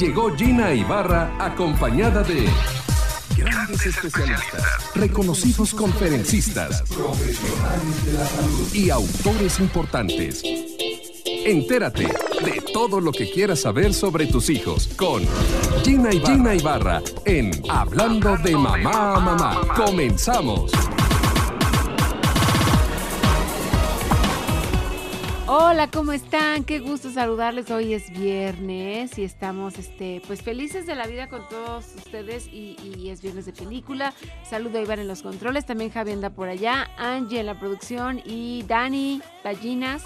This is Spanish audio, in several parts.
llegó Gina Ibarra acompañada de grandes especialistas, reconocidos conferencistas, profesionales y autores importantes. Entérate de todo lo que quieras saber sobre tus hijos con Gina y Gina Ibarra en Hablando de Mamá a Mamá. Comenzamos. Hola, ¿cómo están? Qué gusto saludarles. Hoy es viernes y estamos este, pues felices de la vida con todos ustedes y, y es viernes de película. Saludo a Iván en los controles, también Javi anda por allá, Angie en la producción y Dani Ballinas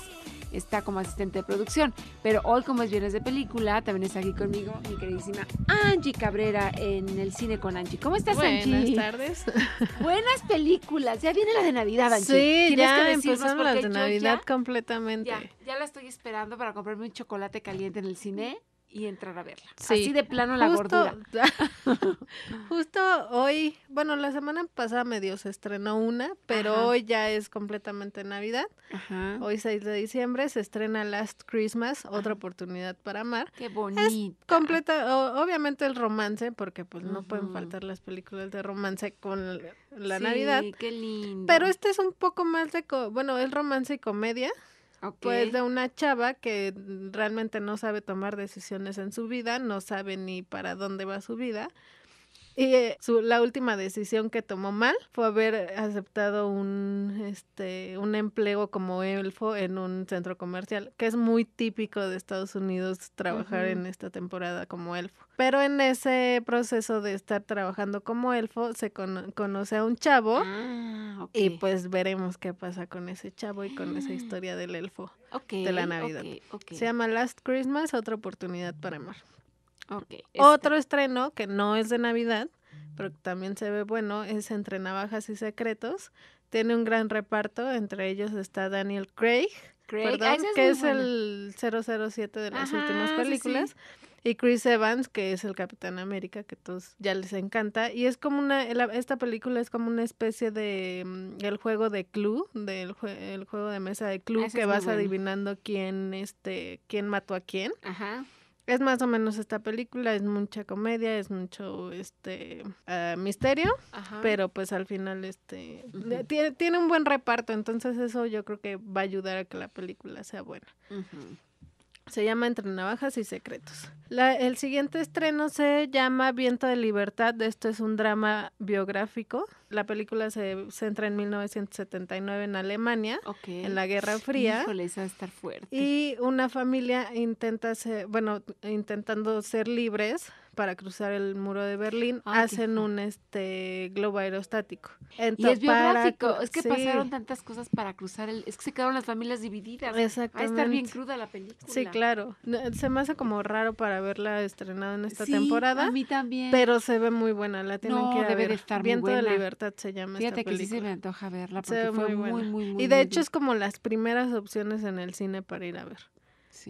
está como asistente de producción. Pero hoy, como es viernes de película, también está aquí conmigo mi queridísima Angie Cabrera en el cine con Angie. ¿Cómo estás, Angie? Buenas tardes. Buenas películas. Ya viene la de Navidad, Angie. Sí, ya empezamos la de Navidad completamente. Ya, ya la estoy esperando para comprarme un chocolate caliente en el cine y entrar a verla. Así de plano la gordura. justo hoy, bueno, la semana pasada medio se estrenó una, pero hoy ya es completamente Navidad. Ajá. Hoy 6 de diciembre se estrena Last Christmas, otra oportunidad para amar. Qué bonito. Completa, obviamente el romance, porque pues no pueden faltar las películas de romance con la sí, qué lindo. Pero este es un poco más de, bueno, es romance y comedia. Pues de una chava que realmente no sabe tomar decisiones en su vida, no sabe ni para dónde va su vida y eh, su, la última decisión que tomó mal fue haber aceptado un, este, un empleo como elfo en un centro comercial, que es muy típico de Estados Unidos trabajar en esta temporada como elfo. Pero en ese proceso de estar trabajando como elfo, se conoce a un chavo ah, y pues veremos qué pasa con ese chavo y con esa ah. historia del elfo de la Navidad. se llama Last Christmas, otra oportunidad para amar. Otro estreno que no es de Navidad, pero que también se ve bueno, es Entre Navajas y Secretos. Tiene un gran reparto, entre ellos está Daniel Craig, ah, que es el 007 de las últimas películas. Y Chris Evans, que es el Capitán América, que todos ya les encanta. Y es como una, esta película es como una especie de mm, el juego de club, del el juego de mesa de club ah, que vas adivinando quién, este, quién mató a quién. Ajá. Es más o menos esta película, es mucha comedia, es mucho este ah, misterio, pero pues al final este tiene, un buen reparto, entonces eso yo creo que va a ayudar a que la película sea buena. Se llama Entre navajas y secretos el siguiente estreno se llama Viento de Libertad. Esto es un drama biográfico. La película se centra en 1979 en Alemania, en la Guerra Fría. Híjole, estar fuerte. Y una familia intenta ser, bueno, intentando ser libres para cruzar el muro de Berlín, hacen un este globo aerostático. y es biográfico, es que pasaron tantas cosas para cruzar el, es que se quedaron las familias divididas. Exactamente. Va a estar bien cruda la película. Sí, claro. Se me hace como raro para verla estrenada en esta sí, temporada. A mí también. Pero se ve muy buena, la tienen no, que debe ver. De estar Viento muy de Libertad se llama. Fíjate que sí se me antoja verla porque se fue muy, buena. muy, muy, Y de hecho es como las primeras opciones en el cine para ir a ver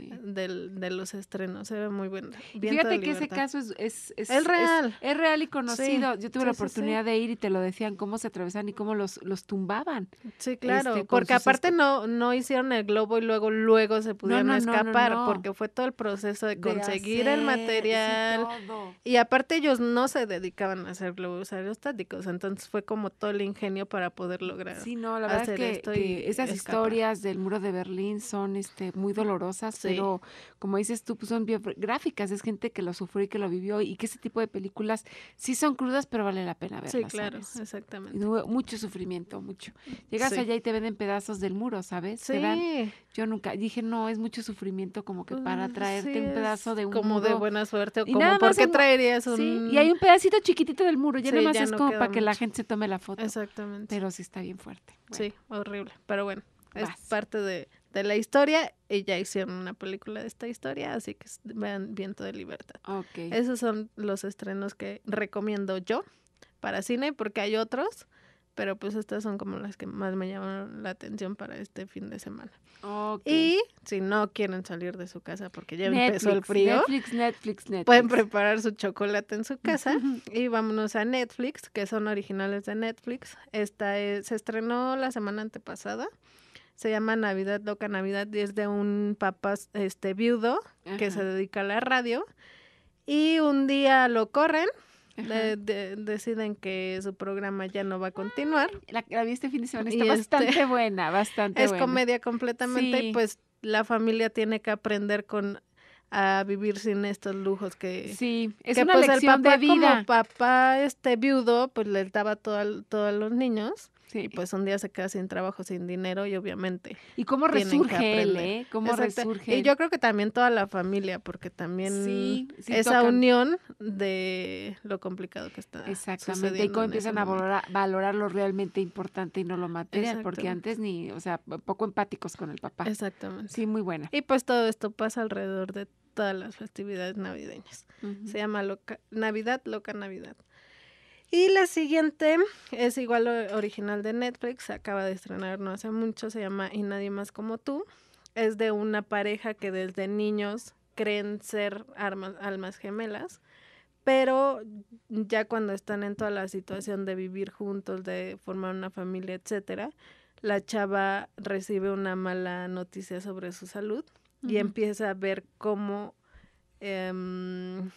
del, de los estrenos. Era muy bueno. Fíjate que ese caso es, es, real. Es, real y conocido. Yo tuve la oportunidad de ir y te lo decían cómo se atravesaban y cómo los, los tumbaban. Sí, este, claro. porque aparte este no, no hicieron el globo y luego, luego se pudieron escapar, porque fue todo el proceso de conseguir el material. Y aparte ellos no se dedicaban a hacer globos aerostáticos, entonces fue como todo el ingenio para poder lograr. Sí, no, la verdad es que, esas historias del muro de Berlín son este muy dolorosas pero como dices tú, pues son biográficas, es gente que lo sufrió y que lo vivió y que ese tipo de películas sí son crudas, pero vale la pena verlas. Sí, claro, exactamente. mucho sufrimiento, mucho. Llegas allá y te venden pedazos del muro, ¿sabes? Sí. yo nunca dije, no, es mucho sufrimiento como que pues, para traerte un pedazo de un como de buena suerte o y como por qué traerías un... y hay un pedacito chiquitito del muro, ya nada más es como para que la gente se tome la foto. Exactamente. Pero sí está bien fuerte. Sí, horrible, pero bueno. Es parte de, de la historia y ya hicieron una película de esta historia, así que vean Viento de Libertad. Okay. Esos son los estrenos que recomiendo yo para cine porque hay otros, pero pues estas son como las que más me llaman la atención para este fin de semana. Y si no quieren salir de su casa porque ya empezó el frío, Netflix, Netflix, Netflix. pueden preparar su chocolate en su casa y vámonos a Netflix, que son originales de Netflix. Esta se estrenó la semana antepasada se llama Navidad Loca Navidad y es de un papá este, viudo que se dedica a la radio. Y un día lo corren, deciden que su programa ya no va a continuar. La, la este fin de semana, está este bastante buena, bastante es buena. Es comedia completamente y pues la familia tiene que aprender con a vivir sin estos lujos que sí es una pues, lección el papá, de vida papá este viudo pues le daba todo a, todos los niños Sí, pues un día se queda sin trabajo, sin dinero y obviamente. ¿Y cómo resurge él, eh? ¿Cómo Y yo creo que también toda la familia, porque también esa unión de lo complicado que está. Exactamente, y cómo empiezan a valorar, lo realmente importante y no lo material, porque antes ni, o sea, poco empáticos con el papá. Exactamente. Sí, muy buena. Y pues todo esto pasa alrededor de todas las festividades navideñas. Se llama loca, Navidad, loca Navidad. Y la siguiente es igual original de Netflix, acaba de estrenar no hace mucho, se llama Y nadie más como tú. Es de una pareja que desde niños creen ser almas gemelas, pero ya cuando están en toda la situación de vivir juntos, de formar una familia, etcétera, la chava recibe una mala noticia sobre su salud y empieza a ver cómo em,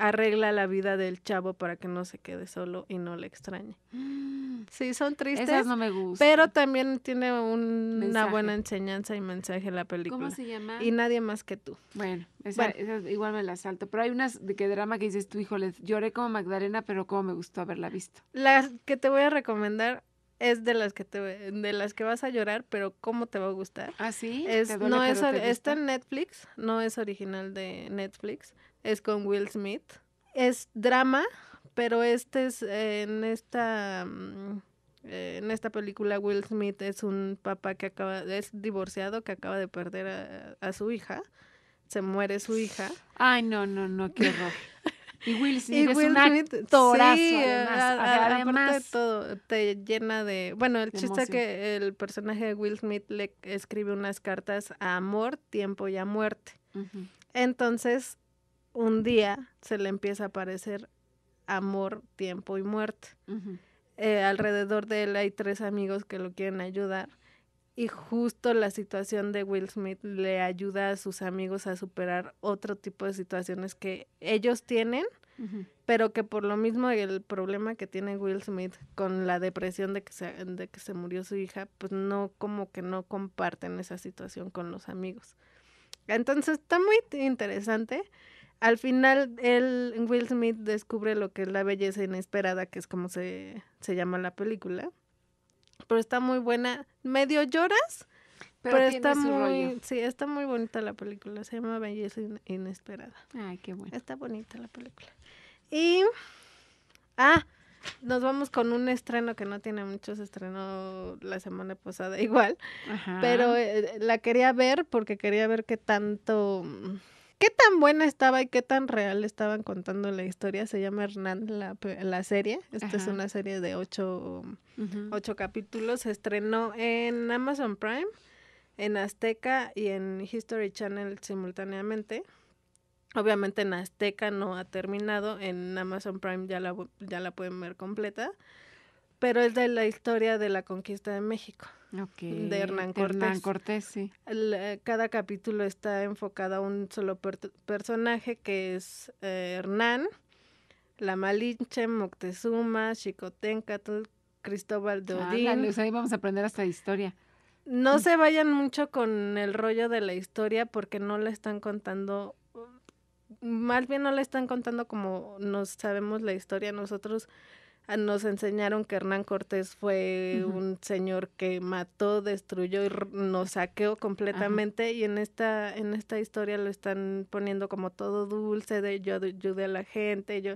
arregla la vida del chavo para que no se quede solo y no le extrañe. Sí, son tristes. Esas no me gustan. Pero también tiene una buena enseñanza y mensaje la película. ¿Cómo se llama? Y nadie más que tú. Bueno, esa, igual me la salto. Pero hay unas de que drama que dices tú, híjole, lloré como Magdalena, pero cómo me gustó haberla visto. Las que te voy a recomendar es de las que de las que vas a llorar, pero cómo te va a gustar. Ah, sí. Es, no es, está en Netflix, no es original de Netflix es con Will Smith. Es drama, pero este es eh, en esta mm, eh, en esta película Will Smith es un papá que acaba es divorciado que acaba de perder a, su hija. Se muere su hija. Ay, no, no, no, qué horror. Y Will Smith es sí, además. además te llena de... Bueno, el chiste es que el personaje de Will Smith le escribe unas cartas a amor, tiempo y a muerte. Entonces, un día se le empieza a aparecer amor, tiempo y muerte. Eh, alrededor de él hay tres amigos que lo quieren ayudar y justo la situación de Will Smith le ayuda a sus amigos a superar otro tipo de situaciones que ellos tienen, pero que por lo mismo el problema que tiene Will Smith con la depresión de que, se, de que se murió su hija, pues no como que no comparten esa situación con los amigos. Entonces está muy interesante al final él, Will Smith descubre lo que es la belleza inesperada, que es como se, se llama la película. Pero está muy buena. Medio lloras, pero, está muy sí, está muy bonita la película. Se llama Belleza inesperada. Ay, qué bueno. Está bonita la película. Y ah, nos vamos con un estreno que no tiene muchos estrenos la semana pasada igual. Pero eh, la quería ver porque quería ver qué tanto qué tan buena estaba y qué tan real estaban contando la historia. Se llama Hernán la, la serie. Esta es una serie de ocho, capítulos. Se estrenó en Amazon Prime, en Azteca y en History Channel simultáneamente. Obviamente en Azteca no ha terminado, en Amazon Prime ya ya la pueden ver completa pero es de la historia de la conquista de México. De Hernán Cortés. Eh, cada capítulo está enfocado a un solo personaje que es eh, Hernán, la Malinche, Moctezuma, Chicotenca, Cristóbal de Odín. ahí vamos a aprender hasta historia. No mm. se vayan mucho con el rollo de la historia porque no la están contando, más bien no la están contando como nos sabemos la historia nosotros Ah, nos enseñaron que Hernán Cortés fue un señor que mató, destruyó y nos saqueó completamente y en esta en esta historia lo están poniendo como todo dulce de yo ayudé a la gente, yo.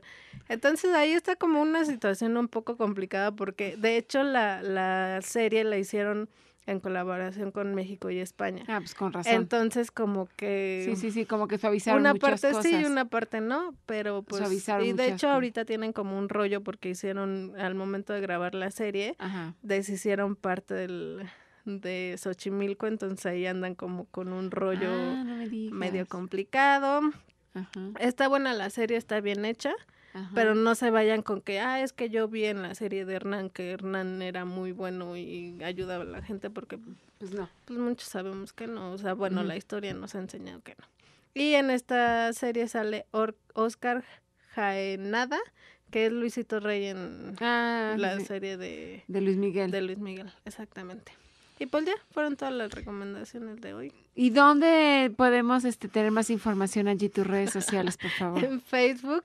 Entonces ahí está como una situación un poco complicada porque de hecho la la serie la hicieron en colaboración con México y España. Ah, pues con razón. Entonces como que Sí, sí, sí, como que suavizaron una parte sí y una parte no, pero pues suavizaron y de hecho ahorita tienen como un rollo porque hicieron al momento de grabar la serie, deshicieron parte del de Xochimilco, entonces ahí andan como con un rollo ah, medio complicado. Está buena la serie, está bien hecha. Pero no se vayan con que, ah, es que yo vi en la serie de Hernán que Hernán era muy bueno y ayudaba a la gente porque, pues no, pues muchos sabemos que no, o sea, bueno, la historia nos ha enseñado que no. Y en esta serie sale Oscar Jaenada, que es Luisito Rey en ah, la serie de, de Luis Miguel. De Luis Miguel, exactamente. Y pues ya, fueron todas las recomendaciones de hoy. ¿Y dónde podemos este, tener más información allí, tus redes sociales, por favor? en Facebook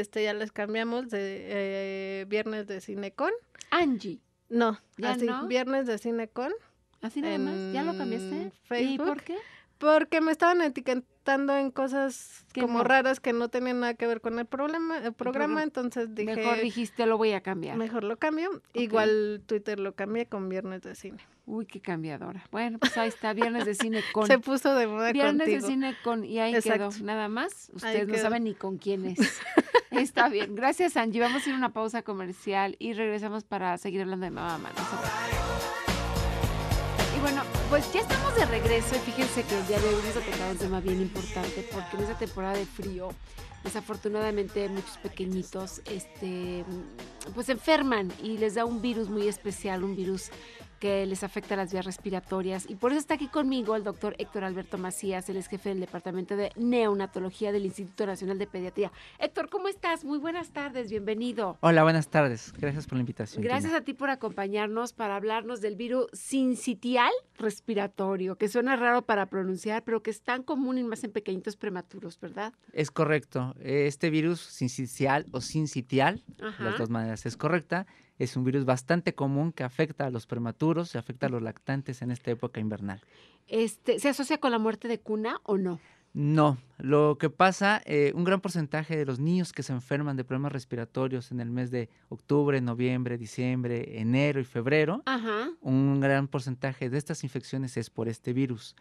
este, ya les cambiamos de eh, viernes de Cinecon. Angie. No, ¿Ya así, viernes de Cinecon. Así nada más, ¿ya lo cambiaste? ¿Y por qué? Porque me estaban etiquetando en cosas como raras que no tenían nada que ver con el, problema, el programa, entonces dije... Mejor dijiste, lo voy a cambiar. Mejor lo cambio. Igual Twitter lo cambié con Viernes de Cine. Uy, qué cambiadora. Bueno, pues ahí está, Viernes de Cine con... Se puso de moda Viernes de Cine con... Y ahí quedó, nada más. Ustedes no saben ni con quién es. está bien. Gracias, Angie. Vamos a ir a una pausa comercial y regresamos para seguir hablando de Mamá Mamá. Y bueno... Pues ya estamos de regreso y fíjense que el día de hoy vamos ha un tema bien importante porque en esta temporada de frío, desafortunadamente muchos pequeñitos este, pues enferman y les da un virus muy especial, un virus que les afecta las vías respiratorias. Y por eso está aquí conmigo el doctor Héctor Alberto Macías, él es jefe del Departamento de Neonatología del Instituto Nacional de Pediatría. Héctor, ¿cómo estás? Muy buenas tardes, bienvenido. Hola, buenas tardes. Gracias por la invitación. Gracias a ti por acompañarnos para hablarnos del virus sincitial respiratorio, que suena raro para pronunciar, pero que es tan común y más en pequeñitos prematuros, ¿verdad? Es correcto. Este virus sincitial o sincitial, de las dos maneras es correcta, es un virus bastante común que afecta a los prematuros y afecta a los lactantes en esta época invernal. Este, ¿Se asocia con la muerte de cuna o no? No, lo que pasa, eh, un gran porcentaje de los niños que se enferman de problemas respiratorios en el mes de octubre, noviembre, diciembre, enero y febrero, un gran porcentaje de estas infecciones es por este virus,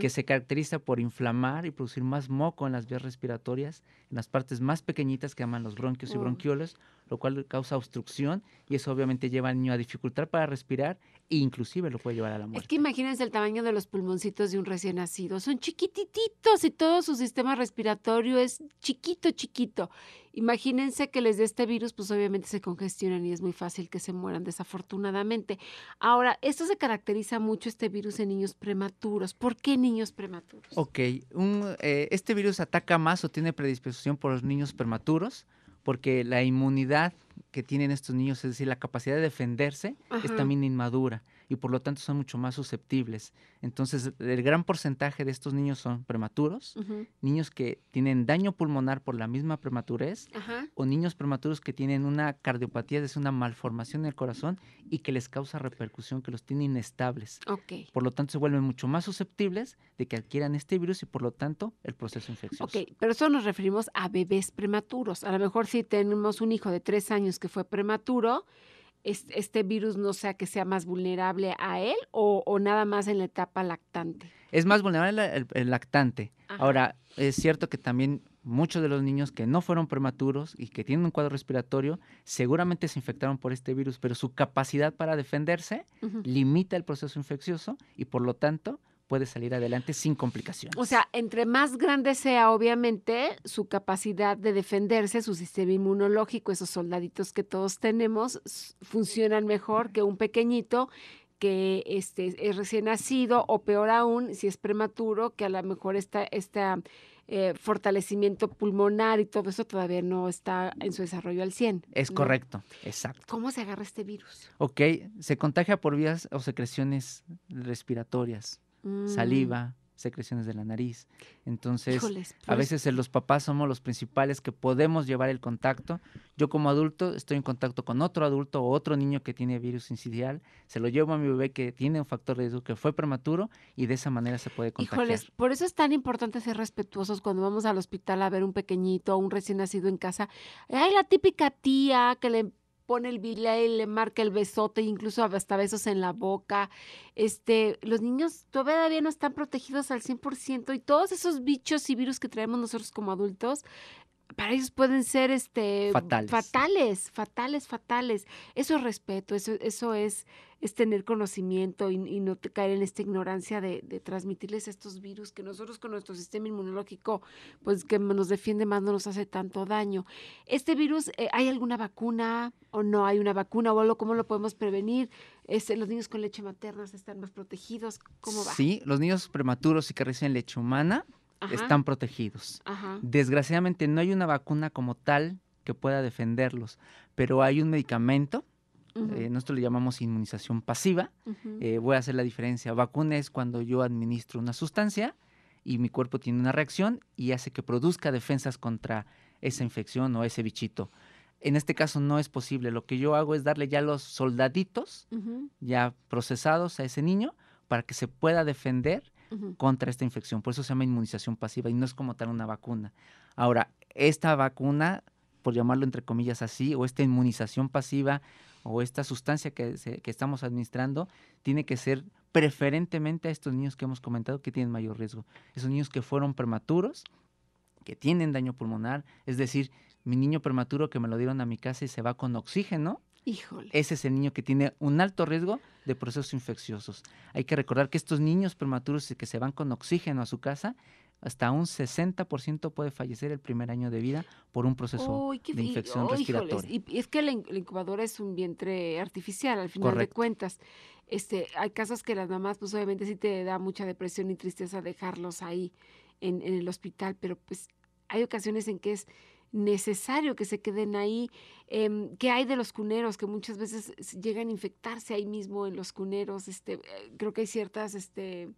que se caracteriza por inflamar y producir más moco en las vías respiratorias, en las partes más pequeñitas que llaman los bronquios y oh. bronquiolos, lo cual causa obstrucción y eso obviamente lleva al niño a dificultar para respirar e inclusive lo puede llevar a la muerte. Es que imagínense el tamaño de los pulmoncitos de un recién nacido, son chiquititos y todo su sistema sistema respiratorio es chiquito, chiquito. Imagínense que les dé este virus, pues obviamente se congestionan y es muy fácil que se mueran desafortunadamente. Ahora, esto se caracteriza mucho este virus en niños prematuros. ¿Por qué niños prematuros? Ok, eh, este virus ataca más o tiene predisposición por los niños prematuros porque la inmunidad que tienen estos niños, es decir, la capacidad de defenderse, es también inmadura y por lo tanto son mucho más susceptibles. Entonces, el gran porcentaje de estos niños son prematuros, niños que tienen daño pulmonar por la misma prematurez o niños prematuros que tienen una cardiopatía, es una malformación del corazón y que les causa repercusión, que los tiene inestables. Por lo tanto, se vuelven mucho más susceptibles de que adquieran este virus y por lo tanto el proceso infeccioso. Ok, pero eso nos referimos a bebés prematuros. A lo mejor si tenemos un hijo de tres años que fue prematuro, este virus no sea que sea más vulnerable a él o, nada más en la etapa lactante? Es más vulnerable el, lactante. Ahora, es cierto que también muchos de los niños que no fueron prematuros y que tienen un cuadro respiratorio seguramente se infectaron por este virus, pero su capacidad para defenderse limita el proceso infeccioso y por lo tanto puede salir adelante sin complicaciones. O sea, entre más grande sea, obviamente, su capacidad de defenderse, su sistema inmunológico, esos soldaditos que todos tenemos, funcionan mejor que un pequeñito que este, es recién nacido o peor aún, si es prematuro, que a lo mejor está... está eh, fortalecimiento pulmonar y todo eso todavía no está en su desarrollo al 100. Es correcto, exacto. ¿Cómo se agarra este virus? Ok, se contagia por vías o secreciones respiratorias saliva, mm. secreciones de la nariz. Entonces, a pues. veces eh, los papás somos los principales que podemos llevar el contacto. Yo como adulto estoy en contacto con otro adulto o otro niño que tiene virus incidial, se lo llevo a mi bebé que tiene un factor de riesgo que fue prematuro y de esa manera se puede contagiar. Híjoles, por eso es tan importante ser respetuosos cuando vamos al hospital a ver un pequeñito o un recién nacido en casa. Hay la típica tía que le pone el bilay, le marca el besote, incluso hasta besos en la boca. Este, los niños todavía no están protegidos al 100% y todos esos bichos y virus que traemos nosotros como adultos para ellos pueden ser este fatales, fatales, fatales. fatales. Eso es respeto, eso, eso es, es tener conocimiento y, no caer en esta ignorancia de, transmitirles estos virus que nosotros con nuestro sistema inmunológico, pues que nos defiende más, no nos hace tanto daño. ¿Este virus, eh, hay alguna vacuna o no hay una vacuna o cómo lo podemos prevenir? Este, ¿Los niños con leche materna están más protegidos? ¿Cómo va? Sí, los niños prematuros y que reciben leche humana están protegidos. Desgraciadamente no hay una vacuna como tal que pueda defenderlos, pero hay un medicamento, eh, nosotros le llamamos inmunización pasiva, eh, voy a hacer la diferencia. Vacuna es cuando yo administro una sustancia y mi cuerpo tiene una reacción y hace que produzca defensas contra esa infección o ese bichito. En este caso no es posible. Lo que yo hago es darle ya los soldaditos ya procesados a ese niño para que se pueda defender contra esta infección. Por eso se llama inmunización pasiva y no es como tal una vacuna. Ahora, esta vacuna, por llamarlo entre comillas así, o esta inmunización pasiva o esta sustancia que, que estamos administrando, tiene que ser preferentemente a estos niños que hemos comentado que tienen mayor riesgo. Esos niños que fueron prematuros, que tienen daño pulmonar, es decir, mi niño prematuro que me lo dieron a mi casa y se va con oxígeno, Híjole. Ese es el niño que tiene un alto riesgo de procesos infecciosos. Hay que recordar que estos niños prematuros que se van con oxígeno a su casa, hasta un 60% puede fallecer el primer año de vida por un proceso de infección oh, respiratoria. Y es que la, incubadora es un vientre artificial, al final de cuentas. Este, hay casos que las mamás, pues obviamente sí te da mucha depresión y tristeza dejarlos ahí en, en el hospital, pero pues hay ocasiones en que es necesario que se queden ahí. Em, ¿Qué hay de los cuneros que muchas veces llegan a infectarse ahí mismo en los cuneros? Este, eh, creo que hay ciertas, este,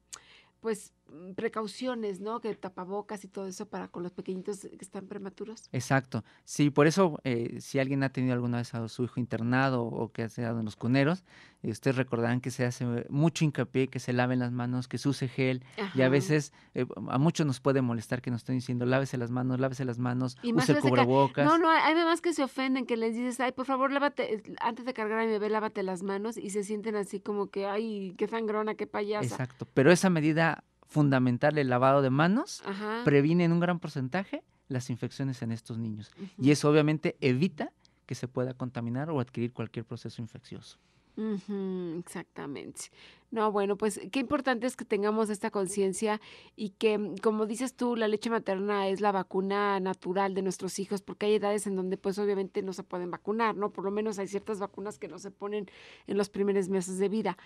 pues, Mm, precauciones, ¿no? Que tapabocas y todo eso para con los pequeñitos que están prematuros. Exacto. Sí, por eso eh, si alguien ha tenido alguna vez a su hijo internado o que ha quedado en los cuneros, eh, ustedes recordarán que se hace mucho hincapié que se laven las manos, que se use gel y a veces eh, a muchos nos puede molestar que nos estén diciendo lávese las manos, lávese las manos, y use el cubrebocas. No, no, hay mamás que se ofenden, que les dices, ay, por favor, lávate, antes de cargar a mi bebé, lávate las manos y se sienten así como que, ay, qué sangrona, qué payasa. Exacto, pero esa medida fundamental el lavado de manos, previene en un gran porcentaje las infecciones en estos niños. Y eso obviamente evita que se pueda contaminar o adquirir cualquier proceso infeccioso exactamente. No, bueno, pues qué importante es que tengamos esta conciencia y que, mm, como dices tú, la leche materna es la vacuna natural de nuestros hijos, porque hay edades en donde pues obviamente no se pueden vacunar, ¿no? Por lo menos hay ciertas vacunas que no se ponen en los primeros meses de vida.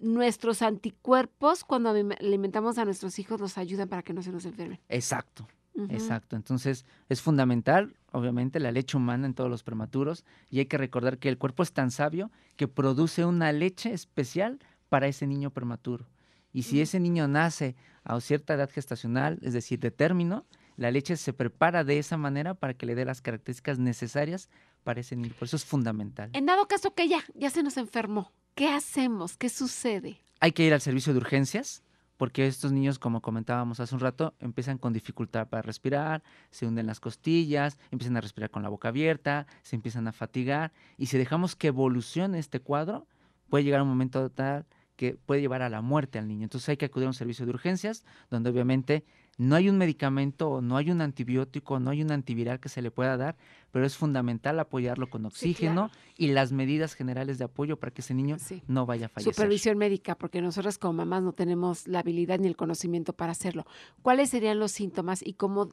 Nuestros anticuerpos, cuando alimentamos a nuestros hijos, los ayudan para que no se nos enfermen. Exacto. Exacto, entonces es fundamental, obviamente, la leche humana en todos los prematuros y hay que recordar que el cuerpo es tan sabio que produce una leche especial para ese niño prematuro. Y si ese niño nace a cierta edad gestacional, es decir, de término, la leche se prepara de esa manera para que le dé las características necesarias para ese niño. Por eso es fundamental. En dado caso que ya, ya se nos enfermó, ¿qué hacemos? ¿Qué sucede? Hay que ir al servicio de urgencias porque estos niños, como comentábamos hace un rato, empiezan con dificultad para respirar, se hunden las costillas, empiezan a respirar con la boca abierta, se empiezan a fatigar, y si dejamos que evolucione este cuadro, puede llegar un momento tal que puede llevar a la muerte al niño. Entonces hay que acudir a un servicio de urgencias, donde obviamente no hay un medicamento, no hay un antibiótico, no hay un antiviral que se le pueda dar, pero es fundamental apoyarlo con oxígeno y las medidas generales de apoyo para que ese niño no vaya a fallecer. Supervisión médica, porque nosotros como mamás no tenemos la habilidad ni el conocimiento para hacerlo. ¿Cuáles serían los síntomas y cómo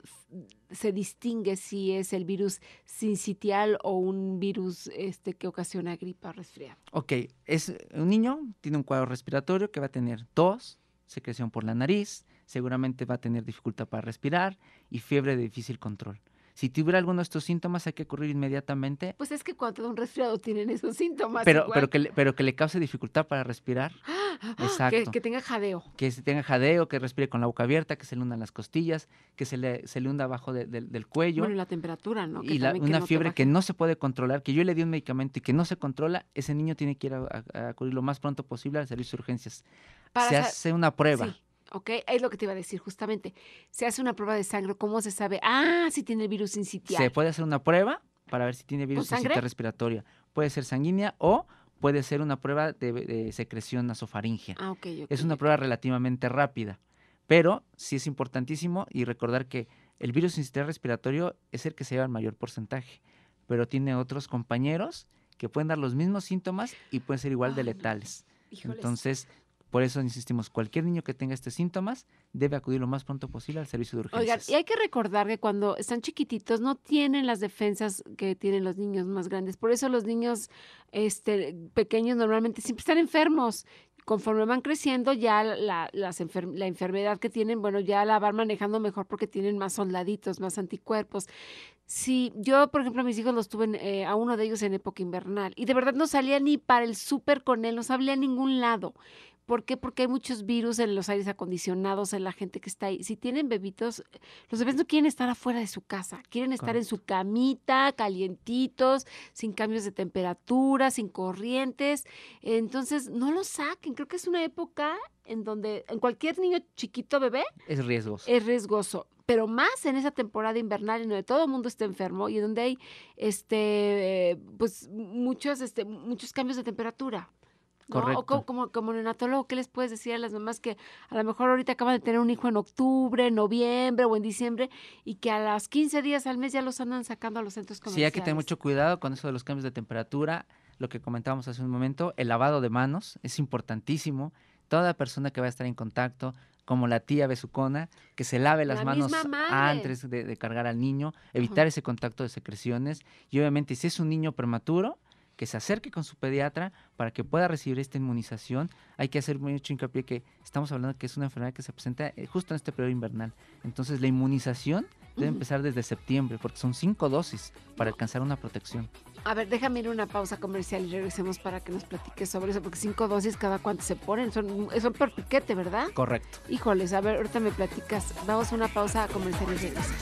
se distingue si es el virus sincitial o un virus este, que ocasiona gripa o resfriado? Ok, es un niño tiene un cuadro respiratorio que va a tener tos, secreción por la nariz, seguramente va a tener dificultad para respirar y fiebre de difícil control. Si tuviera alguno de estos síntomas, hay que ocurrir inmediatamente. Pues es que cuando da un resfriado tienen esos síntomas. Pero, pero, que, le, que le cause dificultad para respirar. Ah, ah, ah, Exacto. Que, tenga jadeo. Que tenga jadeo, que respire con la boca abierta, que se le hundan las costillas, que se le, se le hunda abajo del cuello. Bueno, y la temperatura, ¿no? y una fiebre que no se puede controlar, que yo le di un medicamento y que no se controla, ese niño tiene que ir a, acudir lo más pronto posible al servicio de urgencias. se hace una prueba. ¿ok? Es lo que te iba a decir justamente. Se hace una prueba de sangre, ¿cómo se sabe? Ah, si tiene el virus incitial. Se puede hacer una prueba para ver si tiene virus incitial respiratoria. Puede ser sanguínea o puede ser una prueba de, secreción nasofaringea. Ah, ok. es una prueba relativamente rápida, pero sí es importantísimo y recordar que el virus incitial respiratorio es el que se lleva el mayor porcentaje, pero tiene otros compañeros que pueden dar los mismos síntomas y pueden ser igual de letales. Entonces, por eso insistimos, cualquier niño que tenga estos síntomas debe acudir lo más pronto posible al servicio de urgencias. Oiga, y hay que recordar que cuando están chiquititos no tienen las defensas que tienen los niños más grandes. Por eso los niños este, pequeños normalmente siempre están enfermos conforme van creciendo, ya la, la, enfermedad que tienen, bueno, ya la van manejando mejor porque tienen más soldaditos, más anticuerpos. Sí, yo, por ejemplo, a mis hijos los tuve eh, a uno de ellos en época invernal y de verdad no salía ni para el súper con él, no salía a ningún lado. ¿Por qué? Porque hay muchos virus en los aires acondicionados, en la gente que está ahí. Si tienen bebitos, los bebés no quieren estar afuera de su casa, quieren estar en su camita, calientitos, sin cambios de temperatura, sin corrientes. Entonces, no los saquen. Creo que es una época en donde en cualquier niño chiquito bebé es riesgoso. Es riesgoso pero más en esa temporada invernal en donde todo el mundo está enfermo y en donde hay este pues muchos este muchos cambios de temperatura. O como, como, neonatólogo, ¿qué les puedes decir a las mamás que a lo mejor ahorita acaban de tener un hijo en octubre, noviembre o en diciembre y que a las 15 días al mes ya los andan sacando a los centros comerciales? Sí, hay que tener mucho cuidado con eso de los cambios de temperatura, lo que comentábamos hace un momento, el lavado de manos es importantísimo. Toda persona que va a estar en contacto, como la tía besucona, que se lave las manos antes de, cargar al niño, evitar ese contacto de secreciones. Y obviamente, si es un niño prematuro, que se acerque con su pediatra para que pueda recibir esta inmunización. Hay que hacer mucho hincapié que estamos hablando que es una enfermedad que se presenta eh, justo en este periodo invernal. Entonces la inmunización debe empezar desde septiembre porque son cinco dosis para alcanzar una protección. A ver, déjame ir a una pausa comercial y regresemos para que nos platiques sobre eso, porque cinco dosis cada cuánto se ponen, son, son por piquete, ¿verdad? Correcto. Híjoles, a ver, ahorita me platicas. Vamos a una pausa comercial y regresamos.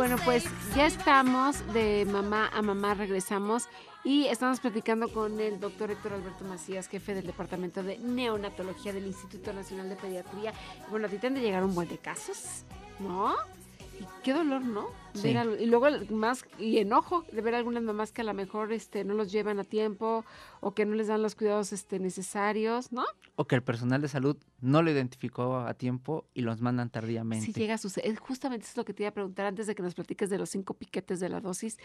Bueno, pues ya estamos de mamá a mamá, regresamos y estamos platicando con el doctor Héctor Alberto Macías, jefe del Departamento de Neonatología del Instituto Nacional de Pediatría. Bueno, a ti te han de llegar un buen de casos, ¿no? Y qué dolor, ¿no? y luego más y enojo de ver a algunas mamás que a lo mejor este no los llevan a tiempo o que no les dan los cuidados este necesarios, ¿no? O que el personal de salud no lo identificó a tiempo y los mandan tardíamente. Si llega a justamente eso es lo que te iba a preguntar antes de que nos platiques de los cinco piquetes de la dosis.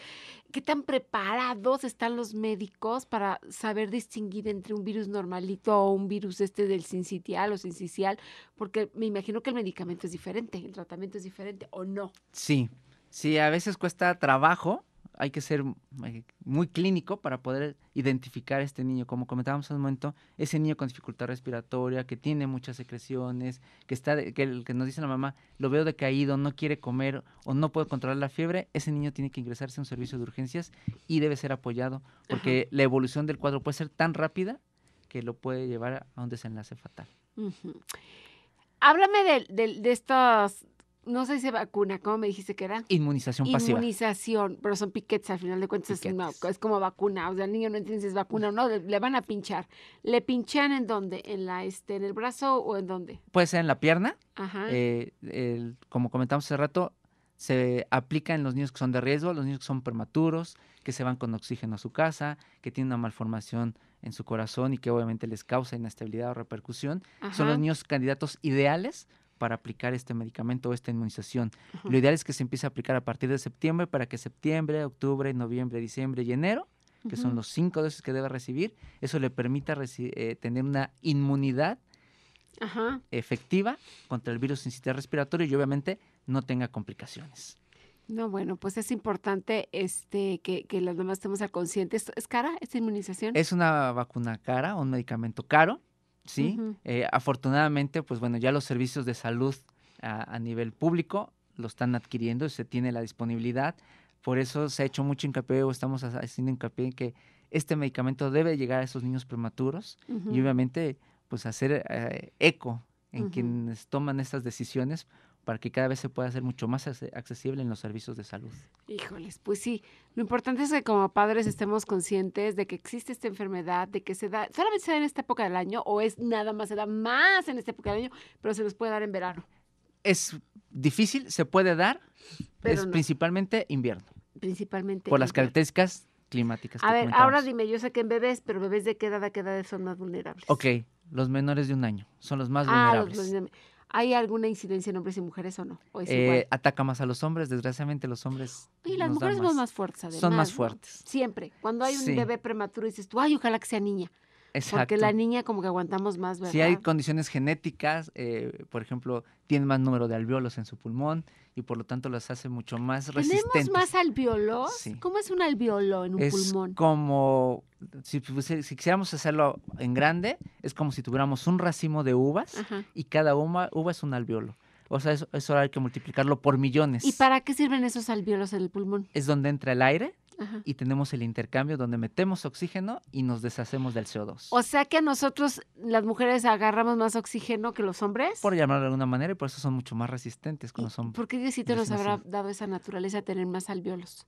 ¿Qué tan preparados están los médicos para saber distinguir entre un virus normalito o un virus este del sincitial o sincicial? Porque me imagino que el medicamento es diferente, el tratamiento es diferente, ¿o no? Sí, Sí, a veces cuesta trabajo, hay que ser eh, muy clínico para poder identificar a este niño. Como comentábamos hace un momento, ese niño con dificultad respiratoria, que tiene muchas secreciones, que está, que nos dice la mamá, lo veo decaído, no quiere comer o no puede controlar la fiebre, ese niño tiene que ingresarse a un servicio de urgencias y debe ser apoyado, porque la evolución del cuadro puede ser tan rápida que lo puede llevar a un desenlace fatal. Háblame de, de, de no sé si vacuna, ¿cómo me dijiste que era? Inmunización pasiva. Inmunización, pero son piquetes, al final de cuentas es, como vacuna, o sea, el niño no entiende si es vacuna o no, le, van a pinchar. ¿Le pinchan en dónde? ¿En la este en el brazo o en dónde? Puede ser en la pierna. Ajá. Eh, como comentamos hace rato, se aplica en los niños que son de riesgo, los niños que son prematuros, que se van con oxígeno a su casa, que tienen una malformación en su corazón y que obviamente les causa inestabilidad o repercusión. Son los niños candidatos ideales para aplicar este medicamento o esta inmunización. Lo ideal es que se empiece a aplicar a partir de septiembre para que septiembre, octubre, noviembre, diciembre y enero, que son los cinco dosis que debe recibir, eso le permita eh, tener una inmunidad efectiva contra el virus sin respiratorio y obviamente no tenga complicaciones. No, bueno, pues es importante este que, las demás estemos al consciente. ¿Es cara esta inmunización? Es una vacuna cara, un medicamento caro. ¿sí? Eh, afortunadamente, pues bueno, ya los servicios de salud a, nivel público lo están adquiriendo, y se tiene la disponibilidad, por eso se ha hecho mucho hincapié o estamos haciendo hincapié en que este medicamento debe llegar a esos niños prematuros y obviamente pues hacer eh, eco en quienes toman estas decisiones para que cada vez se pueda hacer mucho más accesible en los servicios de salud. Híjoles, pues sí, lo importante es que como padres estemos conscientes de que existe esta enfermedad, de que se da, solamente se da en esta época del año o es nada más, se da más en esta época del año, pero se nos puede dar en verano. Es difícil, se puede dar, pero es principalmente invierno. Principalmente. Por las características climáticas. A ver, ahora dime, yo sé que en bebés, pero bebés de qué edad a qué edad son más vulnerables. Ok, los menores de un año son los más ah, vulnerables. ¿Hay alguna incidencia en hombres y mujeres o no? Eh, ataca más a los hombres, desgraciadamente los hombres. Y las mujeres son más, fuertes, además. Son más fuertes. Siempre. Cuando hay un bebé prematuro dices tú, ay, ojalá que sea niña. Exacto. Porque la niña como que aguantamos más, ¿verdad? Si hay condiciones genéticas, eh, por ejemplo, tiene más número de alveolos en su pulmón, y por lo tanto las hace mucho más resistentes. ¿Tenemos más alveolos? Sí. ¿Cómo es un alveolo en un es pulmón? como, si, si, quisiéramos hacerlo en grande, es como si tuviéramos un racimo de uvas y cada uva, es un alveolo. O sea, eso, eso hay que multiplicarlo por millones. ¿Y para qué sirven esos alveolos en el pulmón? Es donde entra el aire y tenemos el intercambio donde metemos oxígeno y nos deshacemos del CO2. O sea que nosotros, las mujeres, agarramos más oxígeno que los hombres. Por llamarlo de alguna manera y por eso son mucho más resistentes los son. ¿Por qué Diosito nos habrá dado esa naturaleza a tener más alvéolos?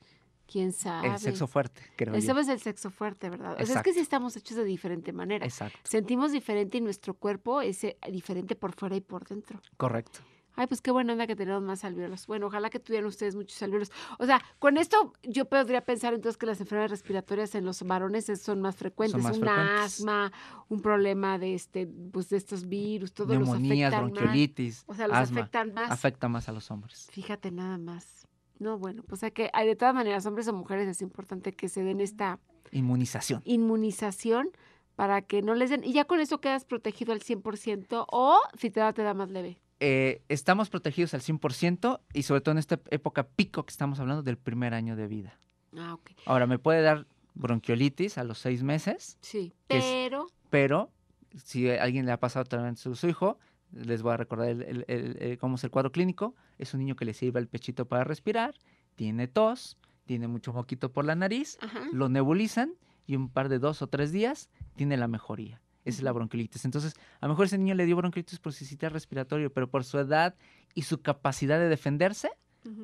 ¿Quién sabe? El sexo fuerte, creo Eso es el sexo fuerte, ¿verdad? O sea, es que sí estamos hechos de diferente manera. Exacto. Sentimos diferente y nuestro cuerpo es eh, diferente por fuera y por dentro. Correcto ay, pues qué buena onda que tenemos más alveolos. Bueno, ojalá que tuvieran ustedes muchos alveolos. O sea, con esto yo podría pensar entonces que las enfermedades respiratorias en los varones son más frecuentes. Son una asma, un problema de este, pues de estos virus, todos los afectan bronquiolitis, O sea, los afectan más. Afecta más a los hombres. Fíjate nada más. No, bueno, pues hay que, de todas maneras, hombres o mujeres, es importante que se den esta inmunización. Inmunización para que no les den. Y ya con eso quedas protegido al 100% o si te da, te da más leve eh, estamos protegidos al 100% y sobre todo en esta época pico que estamos hablando del primer año de vida. Ah, Ahora, me puede dar bronquiolitis a los seis meses. Sí, pero... pero si a alguien le ha pasado también a su, hijo, les voy a recordar el, cómo es el cuadro clínico. Es un niño que le sirve el pechito para respirar, tiene tos, tiene mucho moquito por la nariz, lo nebulizan y un par de dos o tres días tiene la mejoría es la bronquilitis. Entonces, a lo mejor ese niño le dio bronquilitis por su sistema respiratorio, pero por su edad y su capacidad de defenderse,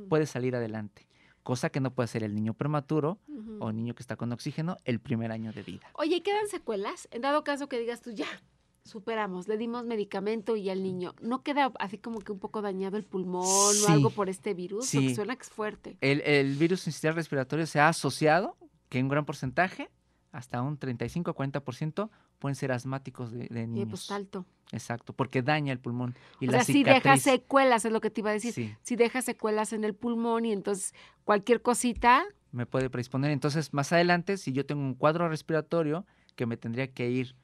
puede salir adelante. Cosa que no puede hacer el niño prematuro o niño que está con oxígeno el primer año de vida. Oye, ¿y quedan secuelas? En dado caso que digas tú ya, superamos, le dimos medicamento y al niño, ¿no queda así como que un poco dañado el pulmón o algo por este virus? Sí. Porque suena que es fuerte. El, el virus sistema respiratorio se ha asociado, que en un gran porcentaje, hasta un 35 a 40% pueden ser asmáticos de, niños. alto. Exacto, porque daña el pulmón. Y o sea, si deja secuelas, es lo que te iba a decir. Si deja secuelas en el pulmón y entonces cualquier cosita... Me puede predisponer. Entonces, más adelante, si yo tengo un cuadro respiratorio que me tendría que ir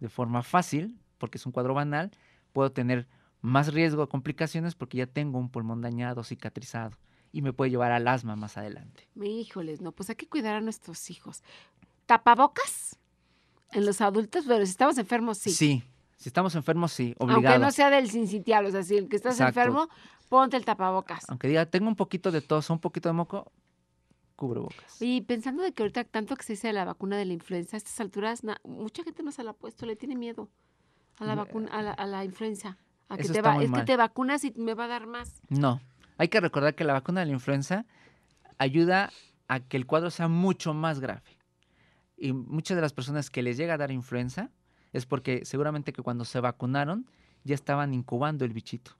de forma fácil, porque es un cuadro banal, puedo tener más riesgo de complicaciones porque ya tengo un pulmón dañado, cicatrizado y me puede llevar al asma más adelante. Híjoles, no, pues hay que cuidar a nuestros hijos tapabocas en los adultos, pero si estamos enfermos, sí. Sí, si estamos enfermos, sí, obligado. Aunque no sea del sincitial, o sea, si el que estás enfermo, ponte el tapabocas. Aunque diga, tengo un poquito de tos, un poquito de moco, cubrebocas. Y pensando de que ahorita tanto que se dice la vacuna de la influenza, a estas alturas, mucha gente no se la ha puesto, le tiene miedo a la vacuna, a la, influenza. A te es que te vacunas y me va a dar más. No, hay que recordar que la vacuna de la influenza ayuda a que el cuadro sea mucho más grave. Y muchas de las personas que les llega a dar influenza es porque seguramente que cuando se vacunaron ya estaban incubando el bichito.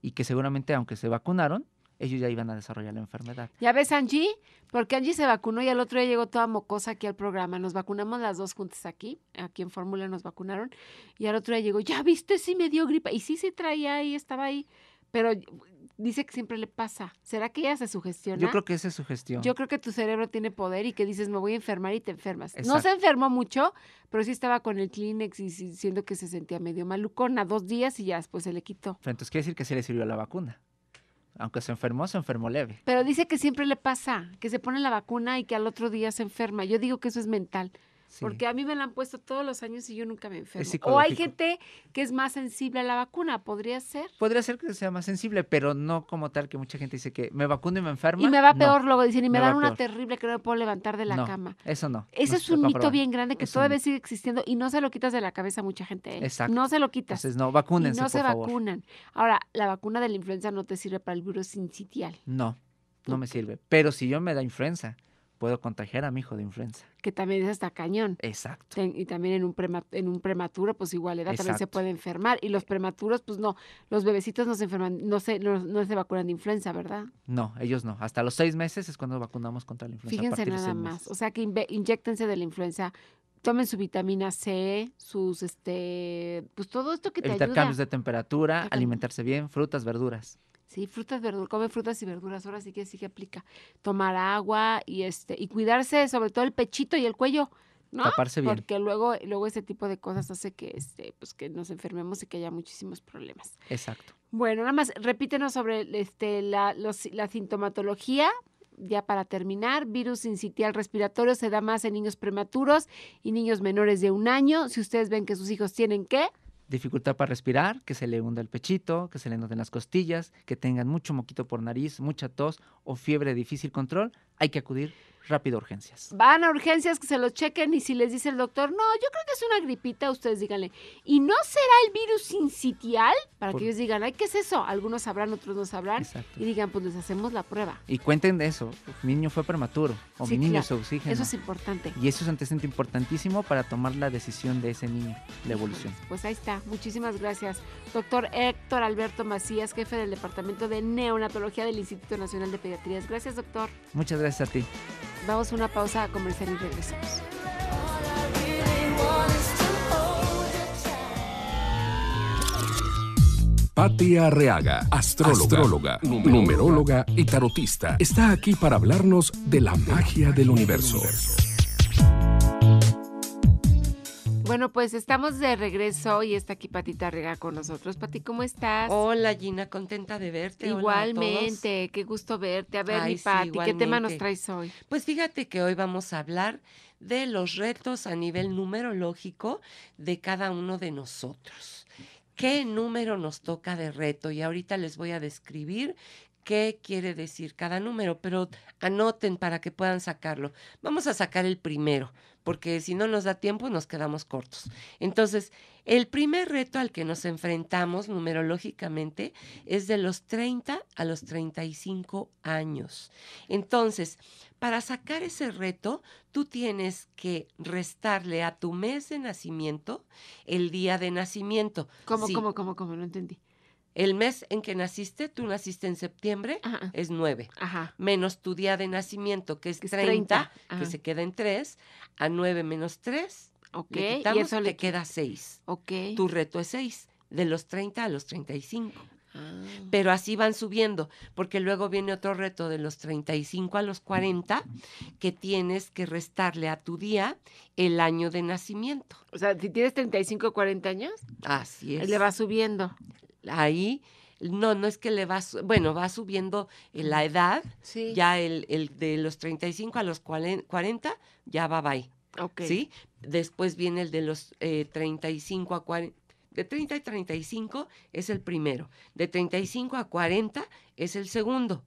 Y que seguramente aunque se vacunaron, ellos ya iban a desarrollar la enfermedad. Ya ves, Angie, porque Angie se vacunó y al otro día llegó toda mocosa aquí al programa. Nos vacunamos las dos juntas aquí, aquí en Fórmula nos vacunaron. Y al otro día llegó, ya viste, sí me dio gripa. Y sí se traía ahí estaba ahí. Pero dice que siempre le pasa. ¿Será que ella se sugestiona? Yo creo que esa es sugestión. Yo creo que tu cerebro tiene poder y que dices, me voy a enfermar y te enfermas. No se enfermó mucho, pero sí estaba con el Kleenex y diciendo que se sentía medio malucona dos días y ya después se le quitó. entonces quiere decir que sí le sirvió la vacuna. Aunque se enfermó, se enfermó leve. Pero dice que siempre le pasa, que se pone la vacuna y que al otro día se enferma. Yo digo que eso es mental. Porque a mí me la han puesto todos los años y yo nunca me enfermo. O hay gente que es más sensible a la vacuna, podría ser. Podría ser que sea más sensible, pero no como tal que mucha gente dice que me vacuno y me enfermo. Y me va peor, luego dicen, y me, me dan una terrible que no me puedo levantar de la cama. Eso no. Ese es un mito bien grande que todavía sigue existiendo y no se lo quitas de la cabeza a mucha gente. ¿eh? Exacto. No se lo quitas. Entonces, no, vacúnense. Y no se vacunan. Ahora, la vacuna de la influenza no te sirve para el virus sincitial. No, no me sirve. Pero si yo me da influenza puedo contagiar a mi hijo de influenza. Que también es hasta cañón. Exacto. y también en un, en un prematuro, pues igual edad también se puede enfermar. Y los prematuros, pues no, los bebecitos no se enferman, no se, no, se vacunan de influenza, ¿verdad? No, ellos no. Hasta los seis meses es cuando vacunamos contra la influenza. Fíjense nada más. O sea que inyectense de la influenza tomen su vitamina C, sus este, pues todo esto que te ayuda. cambios de temperatura, alimentarse bien, frutas, verduras. Sí, frutas, verduras, come frutas y verduras, ahora sí que sí que aplica. Tomar agua y este y cuidarse sobre todo el pechito y el cuello, ¿no? Taparse bien. Porque luego luego ese tipo de cosas hace que este pues que nos enfermemos y que haya muchísimos problemas. Exacto. Bueno, nada más repítenos sobre este la, la sintomatología ya para terminar, virus sincitial respiratorio se da más en niños prematuros y niños menores de un año. Si ustedes ven que sus hijos tienen que dificultad para respirar, que se le hunda el pechito, que se le noten las costillas, que tengan mucho moquito por nariz, mucha tos o fiebre de difícil control, hay que acudir rápido a urgencias. Van a urgencias que se los chequen y si les dice el doctor, no, yo creo que es una gripita, ustedes díganle, ¿y no será el virus incitial Para que ellos digan, ay, ¿qué es eso? Algunos sabrán, otros no sabrán. Y digan, pues les hacemos la prueba. Y cuenten de eso, mi niño fue prematuro o mi niño es se oxígeno. Eso es importante. Y eso es antecedente importantísimo para tomar la decisión de ese niño, la evolución. pues ahí está, muchísimas gracias. Doctor Héctor Alberto Macías, jefe del Departamento de Neonatología del Instituto Nacional de Pediatrías. Gracias, doctor. Muchas gracias a ti. Vamos a una pausa a comercial y regresamos. Patia Reaga, astróloga, numeróloga y tarotista, está aquí para hablarnos de la magia del universo. Bueno, pues estamos de regreso y está aquí Patita Rega con nosotros. Pati, ¿cómo estás? Hola Gina, contenta de verte. Igualmente, qué gusto verte. A ver, mi Pati, ¿qué tema nos traes hoy? Pues fíjate que hoy vamos a hablar de los retos a nivel numerológico de cada uno de nosotros. ¿Qué número nos toca de reto? Y ahorita les voy a describir qué quiere decir cada número, pero anoten para que puedan sacarlo. Vamos a sacar el primero porque si no nos da tiempo nos quedamos cortos. Entonces, el primer reto al que nos enfrentamos numerológicamente es de los 30 a los 35 años. Entonces, para sacar ese reto, tú tienes que restarle a tu mes de nacimiento el día de nacimiento. ¿Cómo, cómo, cómo, cómo? No entendí. El mes en que naciste, tú naciste en septiembre, es 9. Ajá. Menos tu día de nacimiento, que es, que 30, que se queda en 3. A 9 menos 3, ok le y eso le... te queda 6. ok Tu reto es 6, de los 30 a los 35. Ah. Pero así van subiendo, porque luego viene otro reto de los 35 a los 40, que tienes que restarle a tu día el año de nacimiento. O sea, si tienes 35 o 40 años, así es. Le va subiendo ahí no, no es que le va, bueno, va subiendo la edad, sí. ya el, de los 35 a los 40 ya va bye. Ok. ¿Sí? Después viene el de los 35 eh, a 40. De 30 a 35 es el primero. De 35 a 40 es el segundo.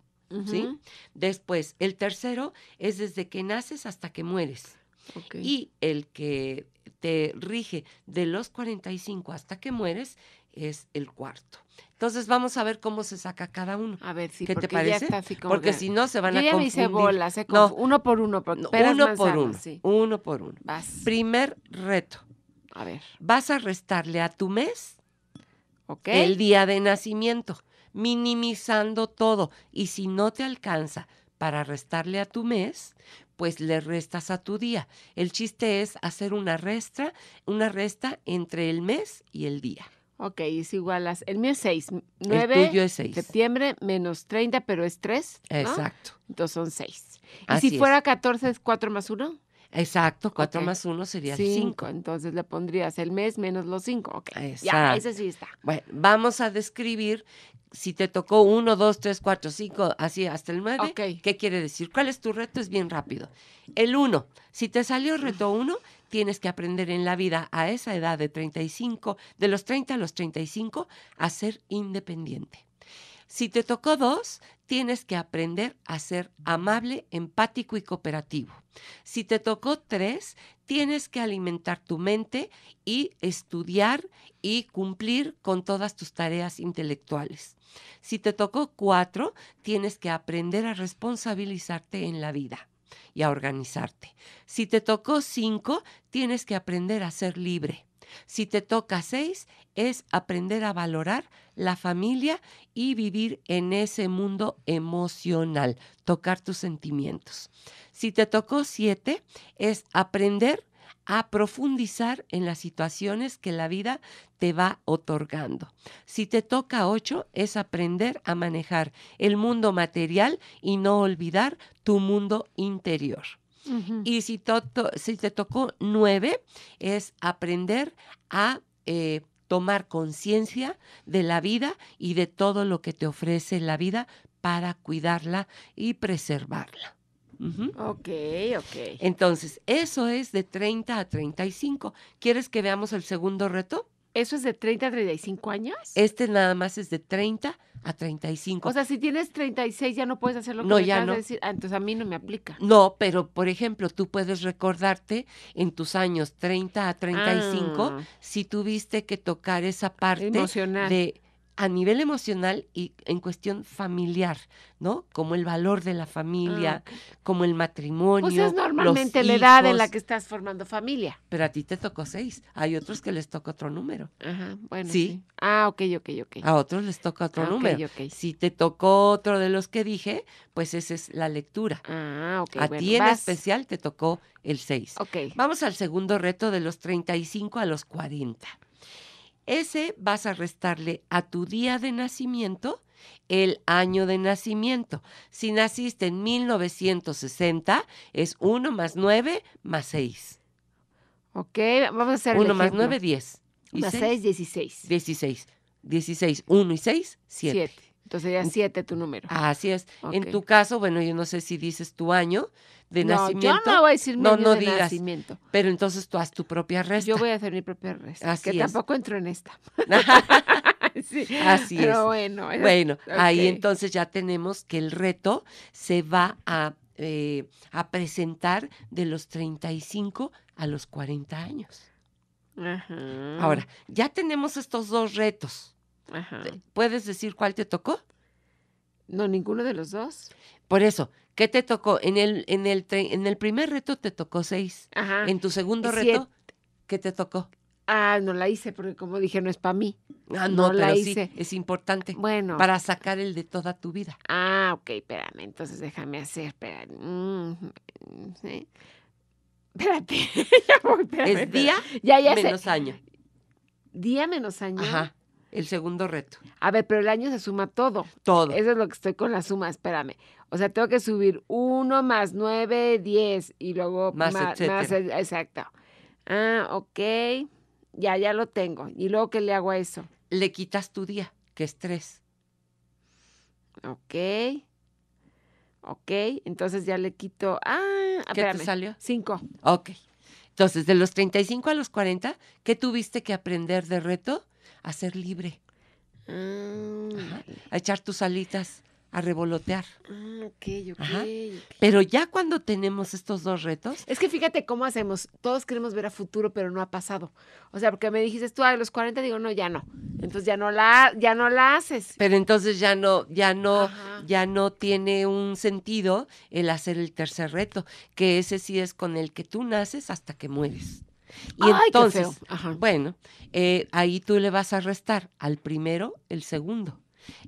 ¿Sí? Después, el tercero es desde que naces hasta que mueres. Okay. Y el que te rige de los 45 hasta que mueres es el cuarto. Entonces vamos a ver cómo se saca cada uno. A ver, sí, ¿qué te parece? porque si no se van a ya confundir. Me hice bolas, ¿eh? no, uno por uno, por, uno, por uno, uno por uno, Primer reto. A ver. Vas a restarle a tu mes okay. el día de nacimiento, minimizando todo. Y si no te alcanza para restarle a tu mes, pues le restas a tu día. El chiste es hacer una resta, una resta entre el mes y el día. Ok, es igual a... El mío es 6. 9 el es 6. Septiembre menos 30, pero es 3. ¿no? Exacto. Entonces son 6. ¿Y si fuera 14 es 4 más 1? Exacto, 4 más 1 sería 5. Entonces le pondrías el mes menos los 5. Ok, ya, ese sí está. Bueno, vamos a describir si te tocó 1, 2, 3, 4, 5, así hasta el 9. ¿Qué quiere decir? ¿Cuál es tu reto? Es bien rápido. El 1, si te salió reto 1, tienes que aprender en la vida a esa edad de 35, de los 30 a los 35, a ser independiente. Si te tocó dos, tienes que aprender a ser amable, empático y cooperativo. Si te tocó tres, tienes que alimentar tu mente y estudiar y cumplir con todas tus tareas intelectuales. Si te tocó cuatro, tienes que aprender a responsabilizarte en la vida y a organizarte. Si te tocó cinco, tienes que aprender a ser libre. Si te toca seis, es aprender a valorar la familia y vivir en ese mundo emocional, tocar tus sentimientos. Si te tocó siete, es aprender a profundizar en las situaciones que la vida te va otorgando. Si te toca ocho, es aprender a manejar el mundo material y no olvidar tu mundo interior. Y si, te tocó nueve, es aprender a eh, tomar conciencia de la vida y de todo lo que te ofrece la vida para cuidarla y preservarla. Ok, ok. Entonces, eso es de 30 a 35. ¿Quieres que veamos el segundo reto? ¿Eso es de 30 a 35 años? Este nada más es de 30 a 35. O sea, si tienes 36 ya no puedes hacer lo que no, me ya no. decir. Ah, entonces a mí no me aplica. No, pero por ejemplo, tú puedes recordarte en tus años 30 a 35 ah. si tuviste que tocar esa parte Emocional. de a nivel emocional y en cuestión familiar, ¿no? Como el valor de la familia, ah, como el pues matrimonio. Pues es normalmente la edad en la que estás formando familia. Pero a ti te tocó seis. Hay otros que les toca otro número. Ajá, bueno. Sí. Ah, ok, ok, ok. A otros les toca otro ah, número. Okay, Si te tocó otro de los que dije, pues esa es la lectura. Ah, ok. A ti en especial te tocó el seis. Ok. Vamos al segundo reto de los 35 a los 40 ese vas a restarle a tu día de nacimiento el año de nacimiento. Si naciste en 1960, es 1 más 9 más 6. Ok, vamos a hacer. 1 más 9, 10. Más 6, 16. 16. 16. 1 y 6, 7. 7. Entonces ya 7 tu número. Así es. En tu caso, bueno, yo no sé si dices tu año de nacimiento. Yo no voy a decir mi no, año no de digas, nacimiento. Pero entonces tú haz tu propia resta. Yo voy a hacer mi propia resta. Así que tampoco entro en esta. sí, Así pero es. bueno. bueno, ahí entonces ya tenemos que el reto se va a, eh, presentar de los 35 a los 40 años. Ahora, ya tenemos estos dos retos. ¿Puedes decir cuál te tocó? No, ninguno de los dos. Por eso, ¿qué te tocó? En el, en el, en el primer reto te tocó seis. En tu segundo reto, ¿qué te tocó? Ah, no la hice, porque como dije, no es para mí. Ah, no, pero la hice. Sí, es importante. Bueno. Para sacar el de toda tu vida. Ah, ok, espérame, entonces déjame hacer, mm, Espérate, Es día ya, ya menos año. Día menos año. Ajá el segundo reto. A ver, pero el año se suma todo. Todo. Eso es lo que estoy con la suma, espérame. O sea, tengo que subir uno más nueve, diez, y luego más, e, exacto. Ah, ok. Ya, ya lo tengo. ¿Y luego qué le hago a eso? Le quitas tu día, que es tres. Ok. Ok, entonces ya le quito. Ah, ¿Qué te salió? Cinco. Ok. Entonces, de los 35 a los 40, ¿qué tuviste que aprender de reto? a ser libre, mm. a echar tus alitas, a revolotear. Ah, pero ya cuando tenemos estos dos retos. Es que fíjate cómo hacemos. Todos queremos ver a futuro, pero no ha pasado. O sea, porque me dijiste tú a los 40, digo, no, ya no. Entonces ya no la, ya no la haces. Pero entonces ya no, ya no, ya no tiene un sentido el hacer el tercer reto, que ese sí es con el que tú naces hasta que mueres. Y entonces, bueno, eh, ahí tú le vas a restar al primero el segundo.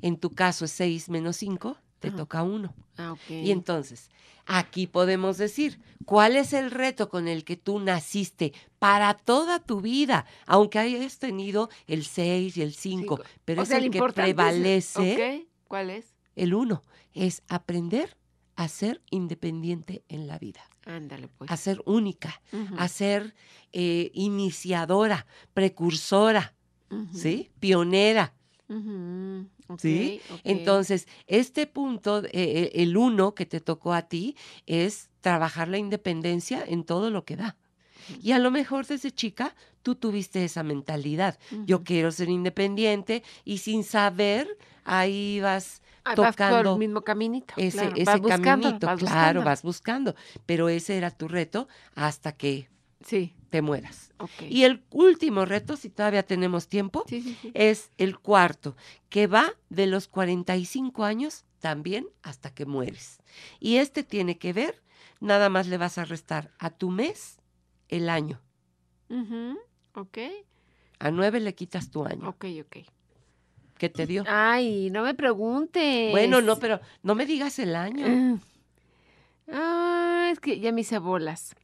En tu caso es 6 menos 5, te toca 1. Ah, y entonces, aquí podemos decir, ¿cuál es el reto con el que tú naciste para toda tu vida? Aunque hayas tenido el 6 y el 5, pero es el, que prevalece. ¿Cuál es? El 1 es aprender a ser independiente en la vida. Ándale, pues. A ser única, hacer a ser eh, iniciadora, precursora, ¿sí? Pionera. ¿Sí? Entonces, este punto, eh, eh, el uno que te tocó a ti, es trabajar la independencia en todo lo que da. Y a lo mejor desde chica tú tuviste esa mentalidad. Yo quiero ser independiente y sin saber, ahí vas tocando. el mismo caminito. Ese, caminito, claro, vas buscando. Pero ese era tu reto hasta que sí. te mueras. Y el último reto, si todavía tenemos tiempo, es el cuarto, que va de los 45 años también hasta que mueres. Y este tiene que ver, nada más le vas a restar a tu mes el año. Ok. A nueve le quitas tu año. Ok, ok. ¿Qué te dio. Ay, no me preguntes. Bueno, no, pero no me digas el año. Ah, ah es que ya me hice bolas.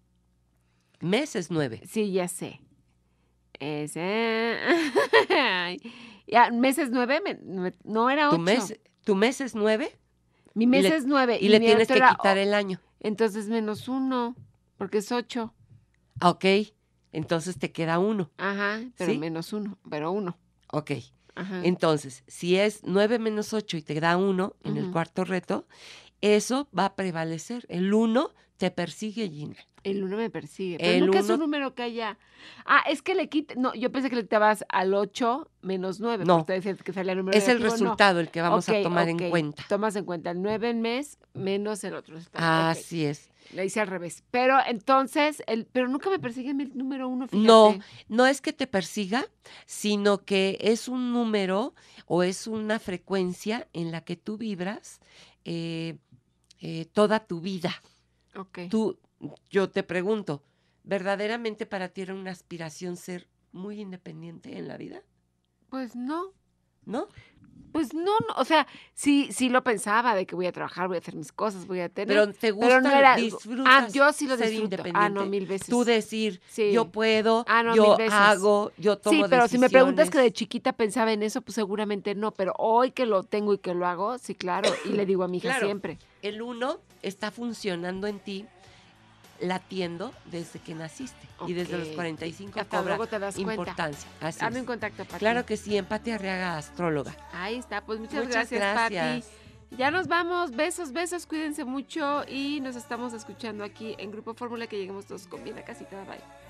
Meses nueve. Sí, ya sé. Eh, ya, meses nueve, no era ocho. ¿Tu mes, ¿Tu es nueve? Mi mes es nueve. Y, le tienes que quitar el año. Entonces menos uno, porque es ocho. Ah, ok, entonces te queda uno. Ajá, pero menos uno, pero uno. Ok. Ajá. Entonces, si es 9 menos 8 y te da 1 en el cuarto reto, eso va a prevalecer. El 1 te persigue, Gina. El 1 me persigue. Pero el nunca es un número que haya. Ah, es que le quita. No, yo pensé que le quitabas al 8 menos 9. No. Que el número es el resultado el que vamos a tomar en cuenta. Tomas en cuenta el 9 en mes menos el otro. Así okay. es. Le hice al revés. Pero entonces, el, pero nunca me persigue mi número uno. Fíjate. No, no es que te persiga, sino que es un número o es una frecuencia en la que tú vibras eh, eh, toda tu vida. Ok. Tú, yo te pregunto, ¿verdaderamente para ti era una aspiración ser muy independiente en la vida? Pues no, ¿no? Pues no, o sea, sí, sí lo pensaba de que voy a trabajar, voy a hacer mis cosas, voy a tener. Pero te gusta, no era, Ah, yo sí lo disfruto. Ah, no, mil veces. Tú decir, yo puedo, ah, yo hago, yo tomo Sí, pero si me preguntas que de chiquita pensaba en eso, pues seguramente no, pero hoy que lo tengo y que lo hago, sí, claro, y le digo a mi hija siempre. El uno está funcionando en ti latiendo desde que naciste. Y desde los 45 Hasta cobra te das importancia. Cuenta. Así un contacto, Pati. Claro que sí, Empati Arriaga, astróloga. Ahí está, pues muchas, gracias, Pati. Ya nos vamos, besos, besos, cuídense mucho y nos estamos escuchando aquí en Grupo Fórmula que lleguemos todos con bien a casita. Bye.